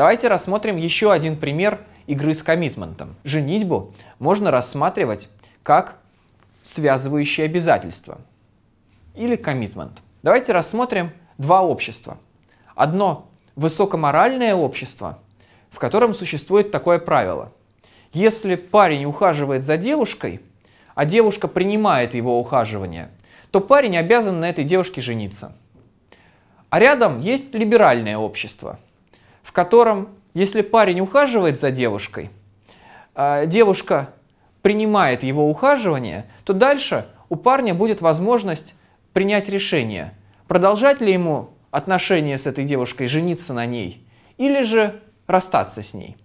Давайте рассмотрим еще один пример игры с коммитментом. Женитьбу можно рассматривать как связывающее обязательство или коммитмент. Давайте рассмотрим два общества. Одно высокоморальное общество, в котором существует такое правило. Если парень ухаживает за девушкой, а девушка принимает его ухаживание, то парень обязан на этой девушке жениться. А рядом есть либеральное общество – в котором, если парень ухаживает за девушкой, а, девушка принимает его ухаживание, то дальше у парня будет возможность принять решение, продолжать ли ему отношения с этой девушкой, жениться на ней, или же расстаться с ней.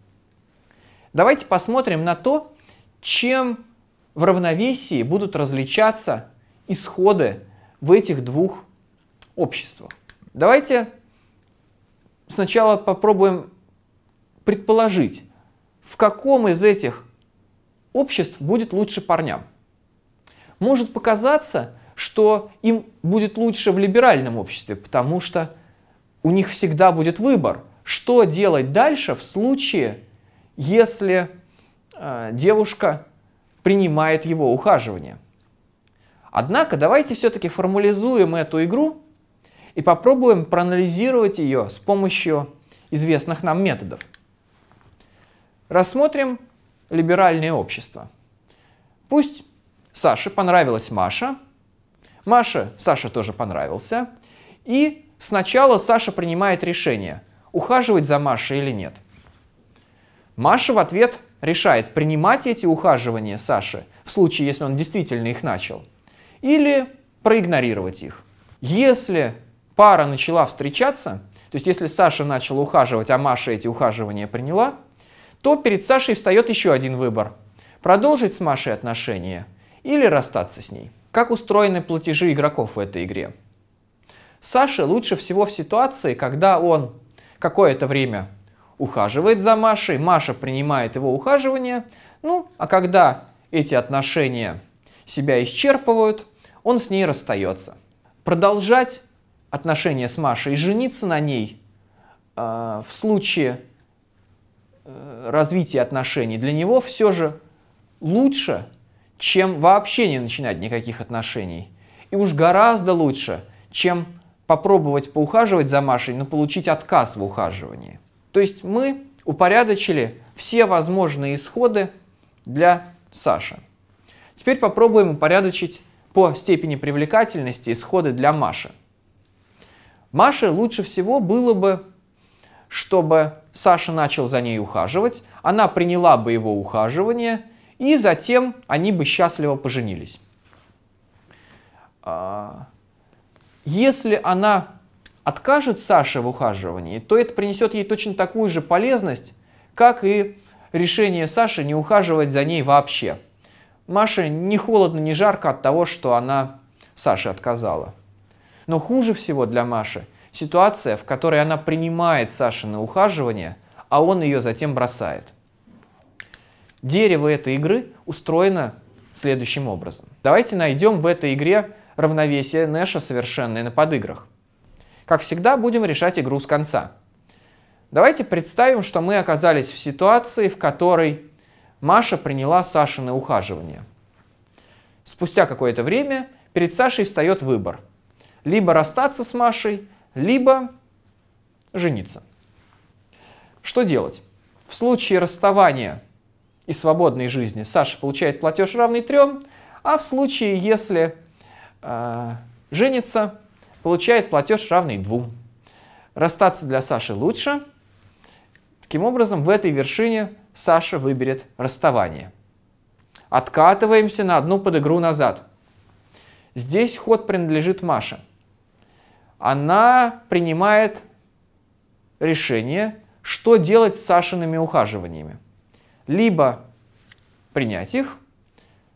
Давайте посмотрим на то, чем в равновесии будут различаться исходы в этих двух обществах. Давайте сначала попробуем предположить, в каком из этих обществ будет лучше парням. Может показаться, что им будет лучше в либеральном обществе, потому что у них всегда будет выбор, что делать дальше в случае, если э, девушка принимает его ухаживание. Однако давайте все-таки формализуем эту игру и попробуем проанализировать ее с помощью известных нам методов. Рассмотрим либеральное общество. Пусть Саше понравилась Маша, Маше Саша тоже понравился, и сначала Саша принимает решение, ухаживать за Машей или нет. Маша в ответ решает, принимать эти ухаживания Саши, в случае, если он действительно их начал, или проигнорировать их. Если пара начала встречаться, то есть если Саша начал ухаживать, а Маша эти ухаживания приняла, то перед Сашей встает еще один выбор. Продолжить с Машей отношения или расстаться с ней. Как устроены платежи игроков в этой игре? Саше лучше всего в ситуации, когда он какое-то время ухаживает за Машей, Маша принимает его ухаживание, ну, а когда эти отношения себя исчерпывают, он с ней расстается. Продолжать отношения с Машей и жениться на ней э, в случае э, развития отношений для него все же лучше, чем вообще не начинать никаких отношений. И уж гораздо лучше, чем попробовать поухаживать за Машей, но получить отказ в ухаживании. То есть мы упорядочили все возможные исходы для Саши. Теперь попробуем упорядочить по степени привлекательности исходы для Маши. Маше лучше всего было бы, чтобы Саша начал за ней ухаживать, она приняла бы его ухаживание, и затем они бы счастливо поженились. А, если она откажет Саше в ухаживании, то это принесет ей точно такую же полезность, как и решение Саши не ухаживать за ней вообще. Маше не холодно, не жарко от того, что она Саше отказала. Но хуже всего для Маши ситуация, в которой она принимает Сашины ухаживание, а он ее затем бросает. Дерево этой игры устроено следующим образом. Давайте найдем в этой игре равновесие Нэша совершенное на подиграх. Как всегда, будем решать игру с конца. Давайте представим, что мы оказались в ситуации, в которой Маша приняла Сашины ухаживание. Спустя какое-то время перед Сашей встает выбор – либо расстаться с Машей, либо жениться. Что делать? В случае расставания и свободной жизни Саша получает платеж равный трем, а в случае, если э, женится, получает платеж равный двум. Расстаться для Саши лучше. Таким образом, в этой вершине Саша выберет расставание. Откатываемся на одну подыгру назад. Здесь ход принадлежит Маше – она принимает решение, что делать с Сашиными ухаживаниями. Либо принять их,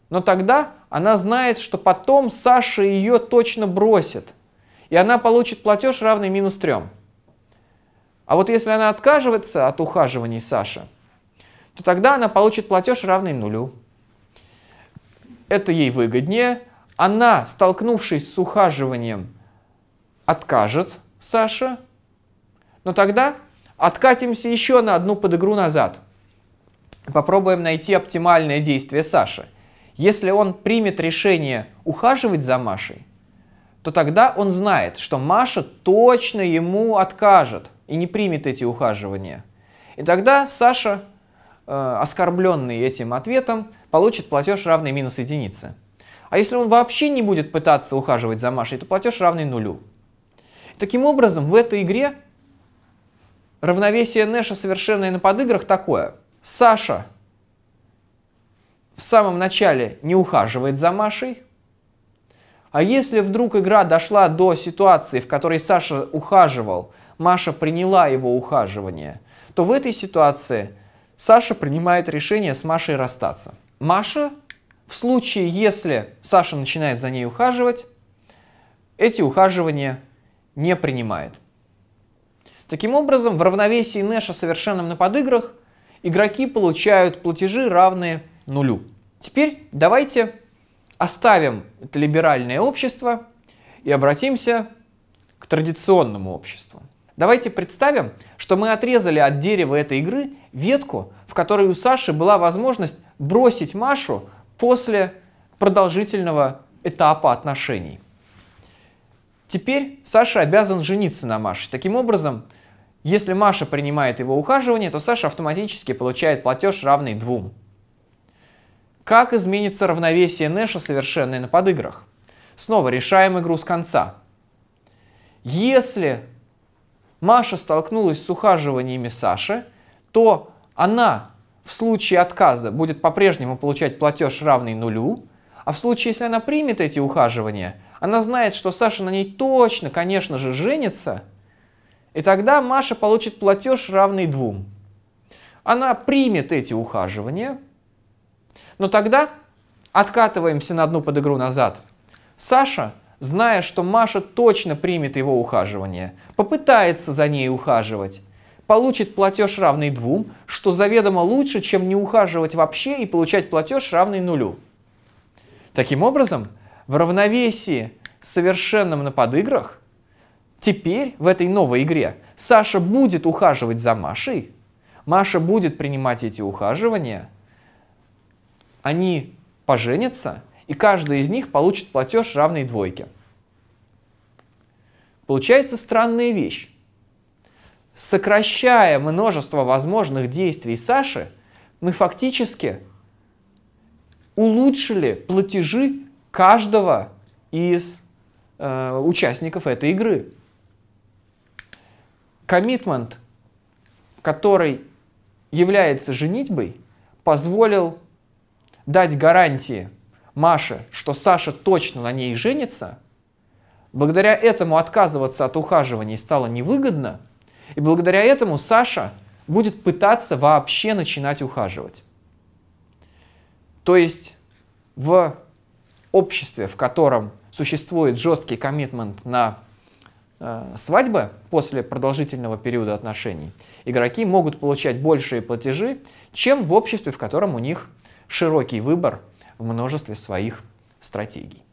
но тогда она знает, что потом Саша ее точно бросит, и она получит платеж равный минус трем. А вот если она откажется от ухаживаний Саши, то тогда она получит платеж равный нулю. Это ей выгоднее. Она, столкнувшись с ухаживанием откажет Саша, но тогда откатимся еще на одну подыгру назад. Попробуем найти оптимальное действие Саши. Если он примет решение ухаживать за Машей, то тогда он знает, что Маша точно ему откажет и не примет эти ухаживания. И тогда Саша, э, оскорбленный этим ответом, получит платеж равный минус единице. А если он вообще не будет пытаться ухаживать за Машей, то платеж равный нулю. Таким образом, в этой игре равновесие Нэша совершенное на подыграх такое. Саша в самом начале не ухаживает за Машей, а если вдруг игра дошла до ситуации, в которой Саша ухаживал, Маша приняла его ухаживание, то в этой ситуации Саша принимает решение с Машей расстаться. Маша, в случае, если Саша начинает за ней ухаживать, эти ухаживания не принимает. Таким образом, в равновесии Нэша совершенным на подыграх, игроки получают платежи, равные нулю. Теперь давайте оставим это либеральное общество и обратимся к традиционному обществу. Давайте представим, что мы отрезали от дерева этой игры ветку, в которой у Саши была возможность бросить Машу после продолжительного этапа отношений. Теперь Саша обязан жениться на Маше. Таким образом, если Маша принимает его ухаживание, то Саша автоматически получает платеж, равный двум. Как изменится равновесие Нэша совершенное на подыграх? Снова решаем игру с конца. Если Маша столкнулась с ухаживаниями Саши, то она в случае отказа будет по-прежнему получать платеж равный нулю, а в случае, если она примет эти ухаживания – она знает, что Саша на ней точно, конечно же, женится, и тогда Маша получит платеж, равный двум. Она примет эти ухаживания, но тогда откатываемся на одну под игру назад. Саша, зная, что Маша точно примет его ухаживание, попытается за ней ухаживать, получит платеж равный двум, что заведомо лучше, чем не ухаживать вообще и получать платеж равный нулю. Таким образом, в равновесии с совершенным на подыграх, теперь в этой новой игре Саша будет ухаживать за Машей, Маша будет принимать эти ухаживания, они поженятся, и каждый из них получит платеж равной двойке. Получается странная вещь. Сокращая множество возможных действий Саши, мы фактически улучшили платежи каждого из э, участников этой игры. Коммитмент, который является женитьбой, позволил дать гарантии Маше, что Саша точно на ней женится. Благодаря этому отказываться от ухаживаний стало невыгодно. И благодаря этому Саша будет пытаться вообще начинать ухаживать. То есть в обществе, в котором существует жесткий коммитмент на э, свадьбы после продолжительного периода отношений, игроки могут получать большие платежи, чем в обществе, в котором у них широкий выбор в множестве своих стратегий.